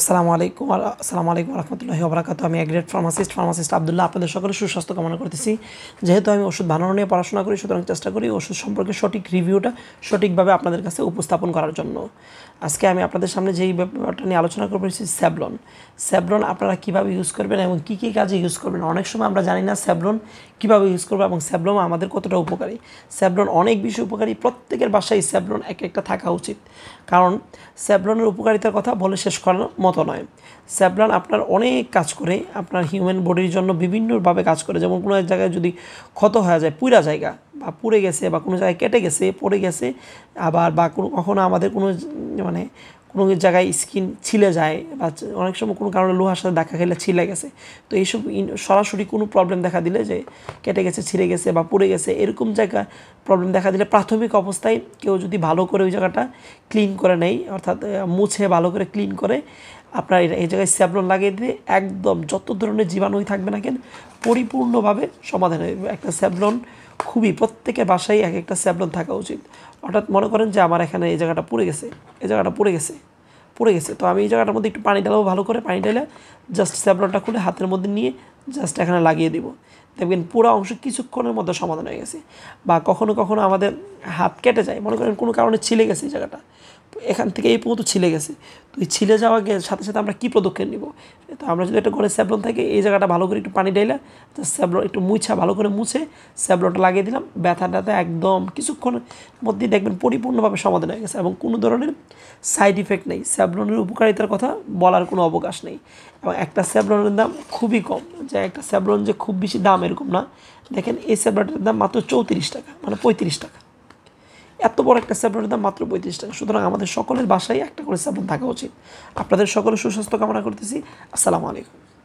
আসসালামু আলাইকুম আসসালামু আলাইকুম রহমতুল্লাহ ওবরাকাত আমি এগ্রেড ফার্মাসিস্ট ফার্মাসিস্ট আবদুল্লাহ আপনাদের সকলে সুস্বাস্থ্য কামনা করতেছি যেহেতু আমি ওষুধ বানানো নিয়ে পড়াশোনা করি সুতরাং চেষ্টা করি ওষুধ সম্পর্কে সঠিক রিভিউটা সঠিকভাবে আপনাদের কাছে উপস্থাপন করার জন্য আজকে আমি আপনাদের সামনে যেই ব্যাপারটা নিয়ে আলোচনা করবো স্যাবলন স্যাবলন আপনারা কীভাবে ইউজ করবেন এবং কী কী কাজে ইউজ করবেন অনেক সময় আমরা জানি না স্যাবলন কীভাবে ইউজ করবো এবং স্যাবলন আমাদের কতটা উপকারী স্যাবলন অনেক বেশি উপকারী প্রত্যেকের বাসায় স্যাবলন এক একটা থাকা উচিত কারণ স্যাবলনের উপকারিতার কথা বলে শেষ করার মতো নয় স্যাপলান আপনার অনেক কাজ করে আপনার হিউম্যান বডির জন্য বিভিন্নভাবে কাজ করে যেমন কোনো এক জায়গায় যদি ক্ষত হয়ে যায় পুরা জায়গা বা পুড়ে গেছে বা কোনো জায়গায় কেটে গেছে পড়ে গেছে আবার বা কোনো কখনো আমাদের কোনো মানে কোনো জায়গায় স্কিন ছিলে যায় বা অনেক সময় কোনো কারণে লোহার সাথে দেখা খেলে ছিলে গেছে তো এইসব সরাসরি কোনো প্রবলেম দেখা দিলে যে কেটে গেছে ছিঁড়ে গেছে বা পড়ে গেছে এরকম জায়গা প্রবলেম দেখা দিলে প্রাথমিক অবস্থায় কেউ যদি ভালো করে ওই জায়গাটা ক্লিন করে নেয় অর্থাৎ মুছে ভালো করে ক্লিন করে আপনার এই জায়গায় স্যাবলন লাগিয়ে দিয়ে একদম যত ধরনের জীবাণুই থাকবে না কেন পরিপূর্ণভাবে সমাধান হয়ে একটা স্যাবলন খুবই প্রত্যেকের বাসায় এক একটা স্যাবলন থাকা উচিত অর্থাৎ মনে করেন যে আমার এখানে এই জায়গাটা পড়ে গেছে এই জায়গাটা পড়ে গেছে পড়ে গেছে তো আমি এই জায়গাটার মধ্যে একটু পানি ঢালাবো ভালো করে পানি ঢালে জাস্ট স্যাবলনটা খুলে হাতের মধ্যে নিয়ে জাস্ট এখানে লাগিয়ে দিব দেখবেন পুরো অংশ কিছুক্ষণের মধ্যে সমাধান হয়ে গেছে বা কখনো কখনো আমাদের হাত কেটে যায় মনে করেন কোনো কারণে ছিলে গেছে এই জায়গাটা এখান থেকে এই পর্যন্ত ছিলে গেছে তো এই ছিলে গিয়ে সাথে সাথে আমরা কী পদক্ষেপ নিব তো আমরা যদি একটা ঘরে স্যাবলন থাকে এই জায়গাটা ভালো করে একটু পানি ডাইলা স্যাবলন একটু মুছা ভালো করে মুছে স্যাবলনটা লাগিয়ে দিলাম ব্যথাটাতে একদম কিছুক্ষণের মধ্যেই দেখবেন পরিপূর্ণভাবে সমাধান হয়ে গেছে এবং কোনো ধরনের সাইড ইফেক্ট নেই স্যাবলনের উপকারিতার কথা বলার কোনো অবকাশ নেই এবং একটা স্যাবলনের দাম খুবই কম যে একটা স্যাবলন যে খুব বেশি দাম এরকম না দেখেন এই স্যাবলনটার দাম মাত্র চৌত্রিশ টাকা মানে পঁয়ত্রিশ টাকা এত বড় একটা স্যাবলনের দাম মাত্র পঁয়ত্রিশ টাকা সুতরাং আমাদের সকলের বাসায় একটা করে স্যাবলন থাকা উচিত আপনাদের সকলের সুস্বাস্থ্য কামনা করতেছি আসসালামু আলাইকুম